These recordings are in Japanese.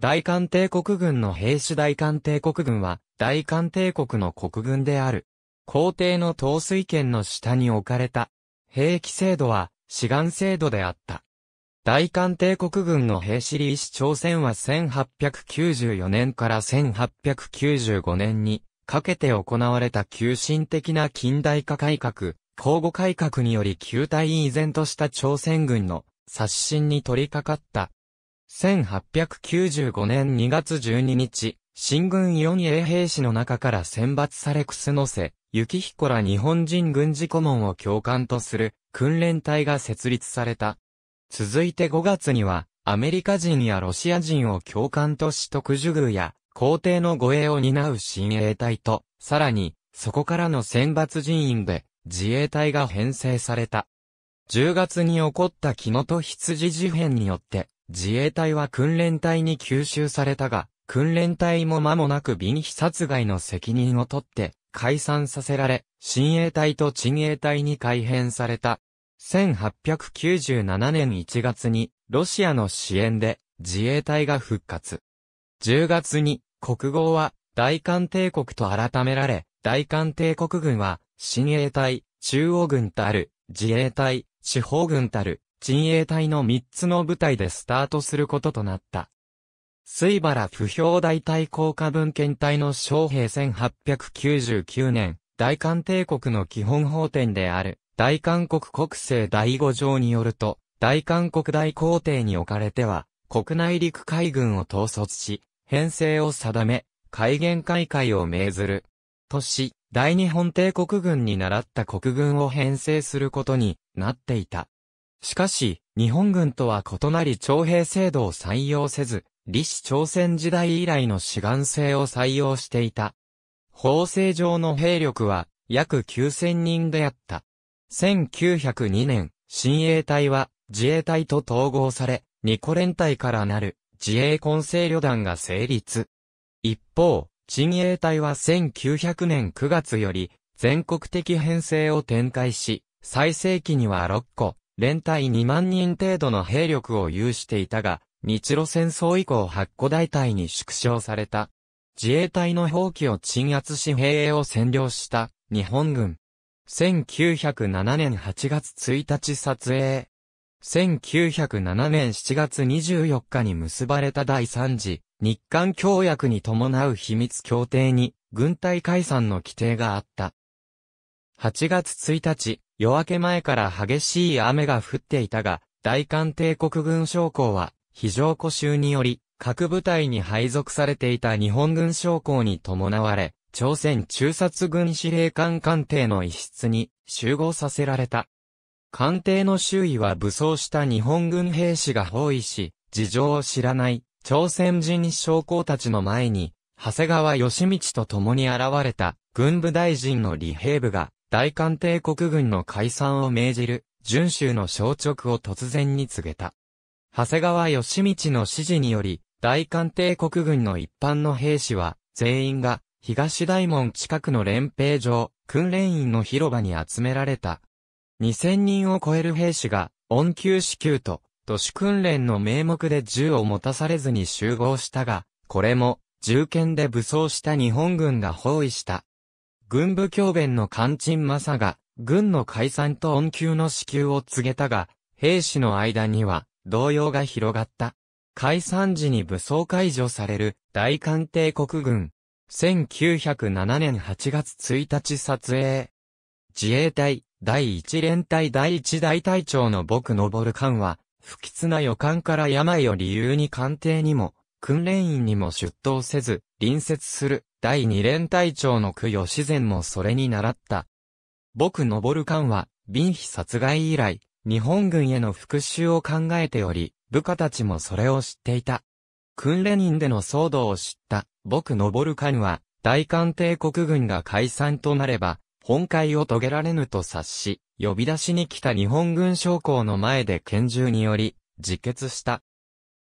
大韓帝国軍の兵士大韓帝国軍は、大韓帝国の国軍である。皇帝の統帥権の下に置かれた。兵器制度は、志願制度であった。大韓帝国軍の兵士李氏朝鮮は1894年から1895年にかけて行われた急進的な近代化改革、交互改革により旧体依然とした朝鮮軍の刷新に取り掛かった1895年2月12日、新軍 4A 兵士の中から選抜され楠瀬、幸彦ら日本人軍事顧問を教官とする訓練隊が設立された。続いて5月には、アメリカ人やロシア人を教官とし特殊遇や、皇帝の護衛を担う親衛隊と、さらに、そこからの選抜人員で、自衛隊が編成された。10月に起こった木本羊事変によって、自衛隊は訓練隊に吸収されたが、訓練隊も間もなく便秘殺害の責任を取って解散させられ、新衛隊と鎮衛隊に改編された。1897年1月にロシアの支援で自衛隊が復活。10月に国号は大韓帝国と改められ、大韓帝国軍は新衛隊、中央軍たる、自衛隊、地方軍たる、陣営隊の3つの部隊でスタートすることとなった。水原不評大隊効果文献隊の将兵1899年、大韓帝国の基本法典である、大韓国国政第五条によると、大韓国大皇帝におかれては、国内陸海軍を統率し、編成を定め、海原開会を命ずる。とし、大日本帝国軍に倣った国軍を編成することになっていた。しかし、日本軍とは異なり徴兵制度を採用せず、李氏朝鮮時代以来の志願制を採用していた。法制上の兵力は約9000人であった。1902年、新衛隊は自衛隊と統合され、ニコ連隊からなる自衛混成旅団が成立。一方、陳衛隊は1900年9月より全国的編成を展開し、最盛期には6個、連隊2万人程度の兵力を有していたが、日露戦争以降8個大隊に縮小された。自衛隊の放棄を鎮圧し兵営を占領した日本軍。1907年8月1日撮影。1907年7月24日に結ばれた第3次日韓協約に伴う秘密協定に軍隊解散の規定があった。8月1日、夜明け前から激しい雨が降っていたが、大韓帝国軍将校は、非常固障により、各部隊に配属されていた日本軍将校に伴われ、朝鮮中殺軍司令官官邸の一室に集合させられた。官邸の周囲は武装した日本軍兵士が包囲し、事情を知らない朝鮮人将校たちの前に、長谷川義道と共に現れた軍部大臣の李平部が大韓帝国軍の解散を命じる、準州の消直を突然に告げた。長谷川義道の指示により、大韓帝国軍の一般の兵士は、全員が、東大門近くの連兵場、訓練員の広場に集められた。2000人を超える兵士が、恩給支給と、都市訓練の名目で銃を持たされずに集合したが、これも、銃剣で武装した日本軍が包囲した軍部教弁の艦鎮正が、軍の解散と恩給の支給を告げたが、兵士の間には、動揺が広がった。解散時に武装解除される、大艦帝国軍。1907年8月1日撮影。自衛隊、第1連隊第1大隊長の僕のボルは、不吉な予感から病を理由に官邸にも、訓練員にも出頭せず、隣接する第二連隊長の供養自然もそれに習った。僕登る官は、便妃殺害以来、日本軍への復讐を考えており、部下たちもそれを知っていた。訓練人での騒動を知った、僕登る官は、大韓帝国軍が解散となれば、本会を遂げられぬと察し、呼び出しに来た日本軍将校の前で拳銃により、自決した。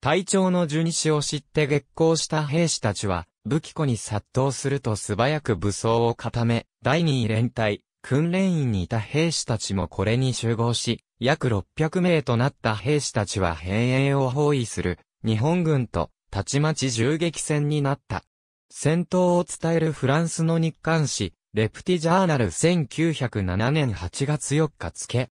隊長の二日を知って激高した兵士たちは、武器庫に殺到すると素早く武装を固め、第二位連隊、訓練員にいた兵士たちもこれに集合し、約600名となった兵士たちは兵営を包囲する、日本軍と、たちまち銃撃戦になった。戦闘を伝えるフランスの日刊誌、レプティジャーナル1907年8月4日付。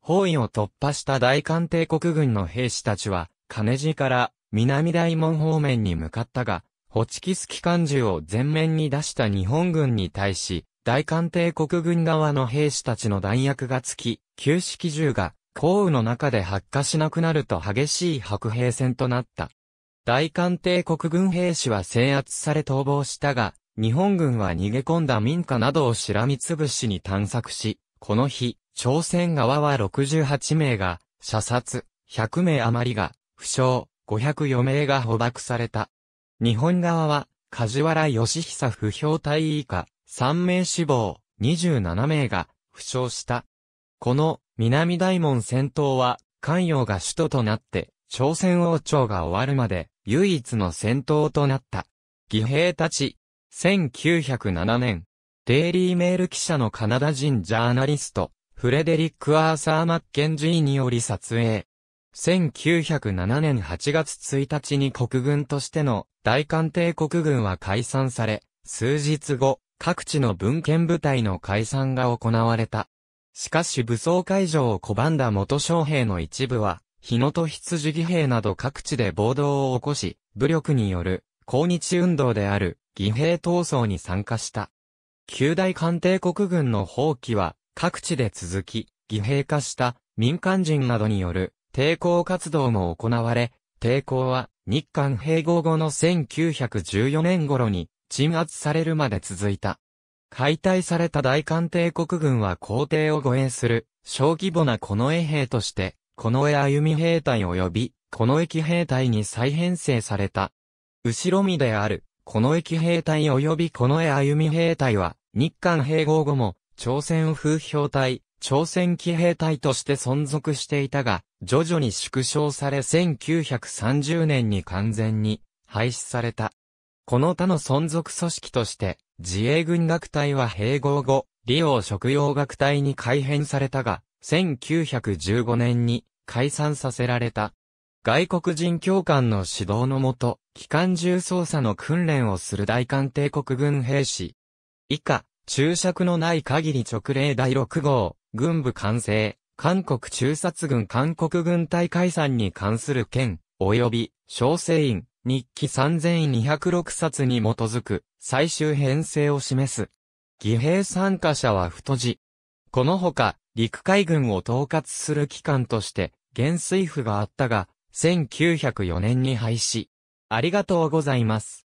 包囲を突破した大韓帝国軍の兵士たちは、金地から南大門方面に向かったが、ホチキス機関銃を前面に出した日本軍に対し、大韓帝国軍側の兵士たちの弾薬がつき、旧式銃が降雨の中で発火しなくなると激しい白兵戦となった。大韓帝国軍兵士は制圧され逃亡したが、日本軍は逃げ込んだ民家などをしらみつぶしに探索し、この日、朝鮮側は68名が射殺、100名余りが負傷、504名が捕獲された。日本側は、梶原義久不評隊以下、3名死亡、27名が、負傷した。この、南大門戦闘は、関陽が首都となって、朝鮮王朝が終わるまで、唯一の戦闘となった。義兵たち、1907年、デイリーメール記者のカナダ人ジャーナリスト、フレデリック・アーサー・マッケンジーにより撮影。1907年8月1日に国軍としての大艦帝国軍は解散され、数日後、各地の文献部隊の解散が行われた。しかし武装解除を拒んだ元将兵の一部は、日野と羊義兵など各地で暴動を起こし、武力による抗日運動である義兵闘争に参加した。旧大艦帝国軍の放棄は各地で続き、義兵化した民間人などによる抵抗活動も行われ、抵抗は日韓併合後の1914年頃に鎮圧されるまで続いた。解体された大韓帝国軍は皇帝を護衛する小規模な近衛兵として、近衛歩み兵隊及び近衛騎兵隊に再編成された。後ろ身である近衛騎兵隊及び近衛歩み兵隊は日韓併合後も朝鮮風評隊、朝鮮騎兵隊として存続していたが、徐々に縮小され1930年に完全に廃止された。この他の存続組織として、自衛軍学隊は併合後、利用食用学隊に改編されたが、1915年に解散させられた。外国人教官の指導のもと、機関銃操作の訓練をする大韓帝国軍兵士。以下、注釈のない限り直令第6号、軍部完成。韓国中察軍韓国軍隊解散に関する件、及び、小生院、日記3206冊に基づく、最終編成を示す。義兵参加者は太字。このほか、陸海軍を統括する機関として、元帥府があったが、1904年に廃止。ありがとうございます。